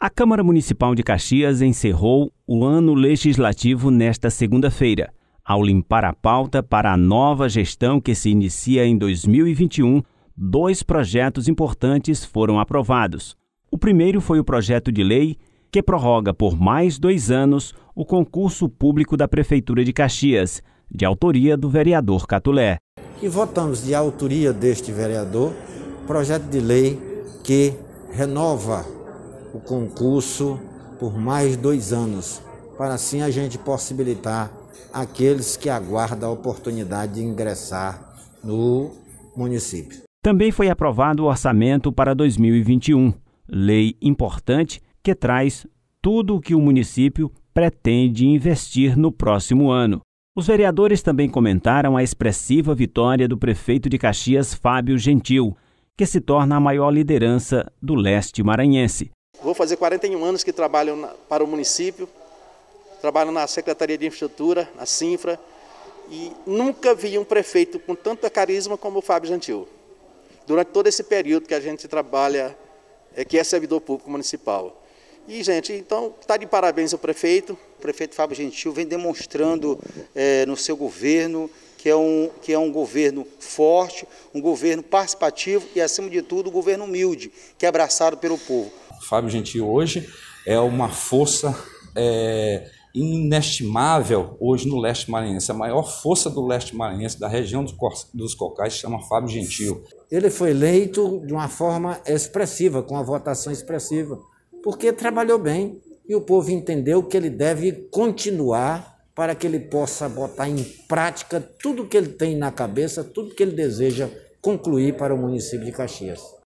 A Câmara Municipal de Caxias encerrou o ano legislativo nesta segunda-feira. Ao limpar a pauta para a nova gestão que se inicia em 2021, dois projetos importantes foram aprovados. O primeiro foi o projeto de lei que prorroga por mais dois anos o concurso público da Prefeitura de Caxias, de autoria do vereador Catulé. E votamos de autoria deste vereador projeto de lei que renova o concurso por mais dois anos, para assim a gente possibilitar aqueles que aguardam a oportunidade de ingressar no município. Também foi aprovado o orçamento para 2021, lei importante que traz tudo o que o município pretende investir no próximo ano. Os vereadores também comentaram a expressiva vitória do prefeito de Caxias, Fábio Gentil, que se torna a maior liderança do leste maranhense. Vou fazer 41 anos que trabalho na, para o município, trabalho na Secretaria de Infraestrutura, na Sinfra, e nunca vi um prefeito com tanto carisma como o Fábio Gentil. Durante todo esse período que a gente trabalha, é, que é servidor público municipal. E, gente, então, está de parabéns ao prefeito. O prefeito Fábio Gentil vem demonstrando é, no seu governo que é, um, que é um governo forte, um governo participativo e, acima de tudo, um governo humilde, que é abraçado pelo povo. Fábio Gentil hoje é uma força é, inestimável hoje no leste maranhense. A maior força do leste maranhense, da região dos Cocais, se chama Fábio Gentil. Ele foi eleito de uma forma expressiva, com uma votação expressiva, porque trabalhou bem e o povo entendeu que ele deve continuar para que ele possa botar em prática tudo que ele tem na cabeça, tudo que ele deseja concluir para o município de Caxias.